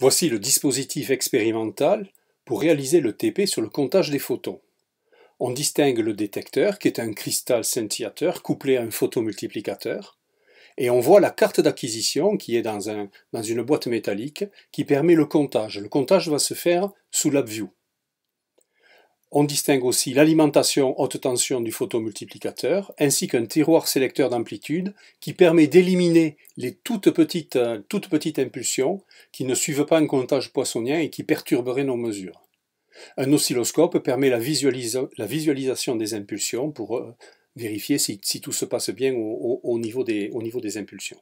Voici le dispositif expérimental pour réaliser le TP sur le comptage des photons. On distingue le détecteur, qui est un cristal scintillateur couplé à un photomultiplicateur, et on voit la carte d'acquisition qui est dans, dans une boîte métallique qui permet le comptage. Le comptage va se faire sous LabVIEW. On distingue aussi l'alimentation haute tension du photomultiplicateur, ainsi qu'un tiroir sélecteur d'amplitude qui permet d'éliminer les toutes petites, euh, toutes petites impulsions qui ne suivent pas un comptage poissonien et qui perturberaient nos mesures. Un oscilloscope permet la, visualisation des impulsions pour euh, vérifier si, tout se passe bien au niveau des impulsions.